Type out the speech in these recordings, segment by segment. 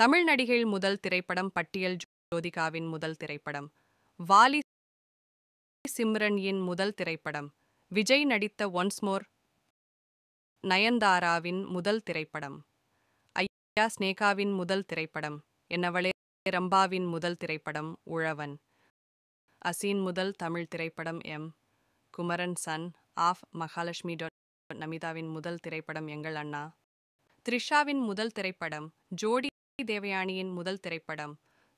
தமிழ் நடிகையில் முதல் திரைப்படம் பட்டியல் ஜோதிகாவின் முதல் திரைப்படம் வாலி சிம்ரன்யின் முதல் திரைப்படம் விஜய் நடித்த ஒன்ஸ் மோர் நயன்தாராவின் முதல் திரைப்படம் ஐயா ஸ்னேகாவின் முதல் திரைப்படம் என்னவளே ரம்பாவின் முதல் திரைப்படம் உழவன் அசீன் முதல் தமிழ் திரைப்படம் M Kumaran son of Mahalakshmi dot நமிதாவின் முதல் திரைப்படம் எங்கள் அண்ணா த்ரிஷாவின் முதல் திரைப்படம் ஜோடி தேவயானியின் முதல் திரைப்படம்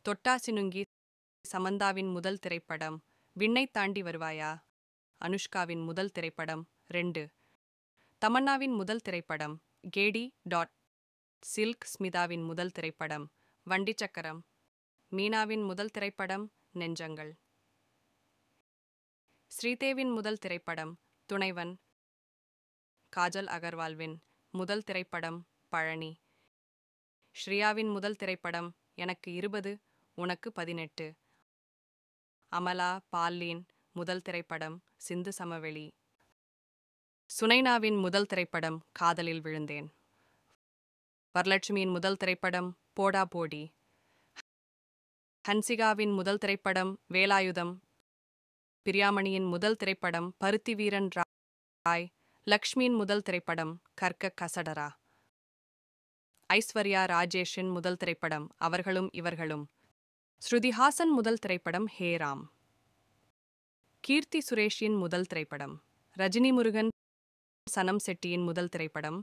தொட்டா சினுங்கி சமந்தாவின் முதல் திரைப்படம் விண்ணை தாண்டி வருவாயா அனுஷ்காவின் முதல் திரைப்படம் ரெண்டு தமன்னாவின் முதல் திரைப்படம் கேடி டாட் சில்க் ஸ்மிதாவின் முதல் திரைப்படம் வண்டி சக்கரம் மீனாவின் முதல் திரைப்படம் நெஞ்சங்கள் ஸ்ரீதேவின் முதல் திரைப்படம் துணைவன் காஜல் அகர்வால்வின் முதல் திரைப்படம் பழனி ஸ்ரீயாவின் முதல் திரைப்படம் எனக்கு இருபது உனக்கு பதினெட்டு அமலா பால்லின் முதல் திரைப்படம் சிந்து சமவெளி சுனைனாவின் முதல் திரைப்படம் காதலில் விழுந்தேன் வரலட்சுமியின் முதல் திரைப்படம் போடா போடி ஹன்சிகாவின் முதல் திரைப்படம் வேலாயுதம் பிரியாமணியின் முதல் திரைப்படம் பருத்தி வீரன் ராய் லக்ஷ்மியின் முதல் திரைப்படம் கற்க கசடரா ஐஸ்வர்யா ராஜேஷின் முதல் திரைப்படம் அவர்களும் இவர்களும் ஸ்ருதிஹாசன் முதல் திரைப்படம் ஹே ராம் கீர்த்தி சுரேஷின் முதல் திரைப்படம் ரஜினி முருகன் சனம் செட்டியின் முதல் திரைப்படம்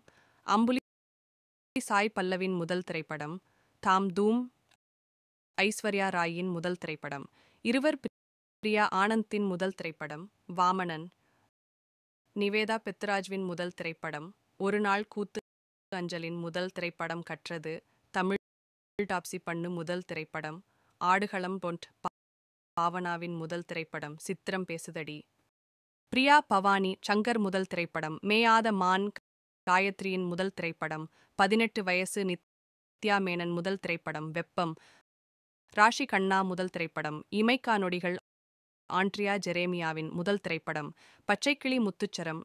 அம்புலி சாய் பல்லவின் முதல் திரைப்படம் தாம் தூம் ஐஸ்வர்யா ராயின் முதல் திரைப்படம் இருவர் பிரியா ஆனந்தின் முதல் திரைப்படம் வாமனன் நிவேதா பெத்ராஜ்வின் முதல் திரைப்படம் ஒரு நாள் கூத்து அஞ்சலின் முதல் திரைப்படம் கற்றது தமிழ் டாப்சி பண்ணு முதல் திரைப்படம் ஆடுகளம் பொன்ட் பாவனாவின் முதல் திரைப்படம் சித்திரம் பேசுதடி பிரியா பவானி சங்கர் முதல் திரைப்படம் மேயாத மான் காயத்ரியின் முதல் திரைப்படம் பதினெட்டு வயசு நித்யா மேனன் முதல் திரைப்படம் வெப்பம் ராஷி கண்ணா முதல் திரைப்படம் இமைக்கா நொடிகள் ஆண்ட்ரியா ஜெரேமியாவின் முதல் திரைப்படம் பச்சைக்கிளி முத்துச்சரம்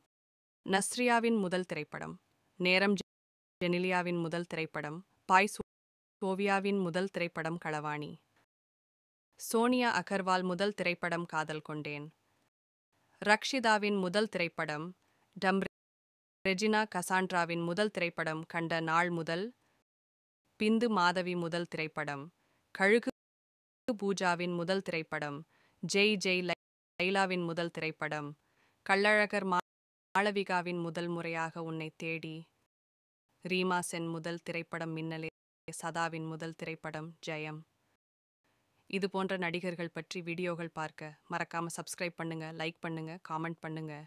நஸ்ரியாவின் முதல் திரைப்படம் நேரம் டெனிலியாவின் முதல் திரைப்படம் பாய் சோவியாவின் முதல் திரைப்படம் களவாணி சோனியா அகர்வால் முதல் திரைப்படம் காதல் கொண்டேன் ரக்ஷிதாவின் முதல் திரைப்படம் டம் ரெஜினா கசாண்ட்ராவின் முதல் திரைப்படம் கண்ட நாள் முதல் பிந்து மாதவி முதல் திரைப்படம் கழுகு பூஜாவின் முதல் திரைப்படம் ஜெய் ஜெய் லைலாவின் முதல் திரைப்படம் கள்ளழகர் மாளவிகாவின் முதல் முறையாக உன்னை தேடி ரீமா சென் முதல் திரைப்படம் மின்னலே சதாவின் முதல் திரைப்படம் ஜெயம் இது போன்ற நடிகர்கள் பற்றி வீடியோகள் பார்க்க மறக்காம சப்ஸ்கிரைப் பண்ணுங்க லைக் பண்ணுங்க காமெண்ட் பண்ணுங்க